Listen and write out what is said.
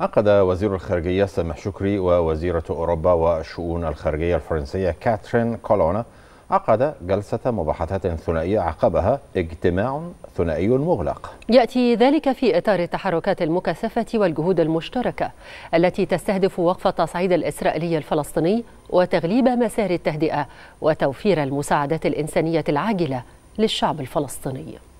عقد وزير الخارجية سامح شكري ووزيرة أوروبا والشؤون الخارجية الفرنسية كاترين كولونا عقد جلسة مباحثات ثنائية عقبها اجتماع ثنائي مغلق يأتي ذلك في إطار التحركات المكثفة والجهود المشتركة التي تستهدف وقف التصعيد الإسرائيلي الفلسطيني وتغليب مسار التهدئة وتوفير المساعدات الإنسانية العاجلة للشعب الفلسطيني